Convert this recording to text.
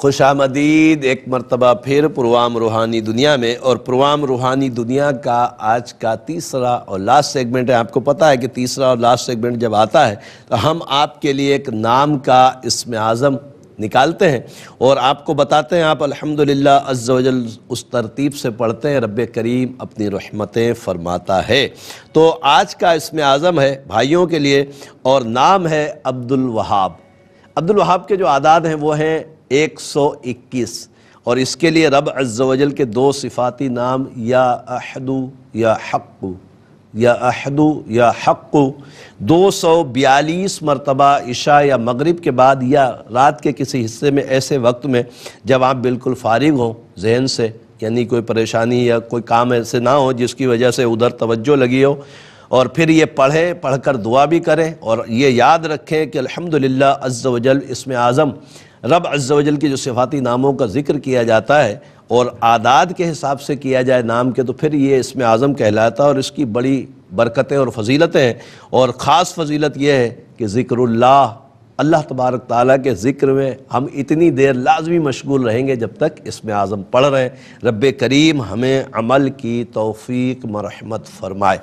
खुश आमदीद एक मरतबा फिर पुरवाम रूहानी दुनिया में और पुरवाम रूहानी दुनिया का आज का तीसरा और लास्ट सेगमेंट है आपको पता है कि तीसरा और लास्ट सेगमेंट जब आता है तो हम आपके लिए एक नाम का इसम आज़म निकालते हैं और आपको बताते हैं आप अल्हम्दुलिल्लाह अज्जल उस तरतीब से पढ़ते हैं रब करीम अपनी रहमतें फरमाता है तो आज का इसमें आज़म है भाइयों के लिए और नाम है अब्दुल वहाब अब्दुल वहाब के जो आदाद हैं वो हैं 121 और इसके लिए रब अज्जवजल के दो सिफाती नाम या अहदु या हक् या अहदु या हक् दो सौ बयालीस मरतबा इशा या मगरिब के बाद या रात के किसी हिस्से में ऐसे वक्त में जब आप बिल्कुल फारिग हों जहन से यानी कोई परेशानी या कोई काम ऐसे ना हो जिसकी वजह से उधर तवज्जो लगी हो और फिर ये पढ़े पढ़कर दुआ भी करें और ये याद रखें कि अल्हम्दुलिल्लाह अज़्ज़ वजल इसमें आज़म रब अज़्ज़ वजल के जो सिफाती नामों का जिक्र किया जाता है और आदाद के हिसाब से किया जाए नाम के तो फिर ये इसमें आज़म कहलाता है और इसकी बड़ी बरकतें और फजीलतें हैं और ख़ास फजीलत यह है कि ज़िक्रुल्लाह अल्लाह तबारक ताली के ज़िक्र में हम इतनी देर लाजमी मशगूल रहेंगे जब तक इसमें आज़म पढ़ रहे रब करीम हमें अमल की तोफ़ी मरहमत फरमाए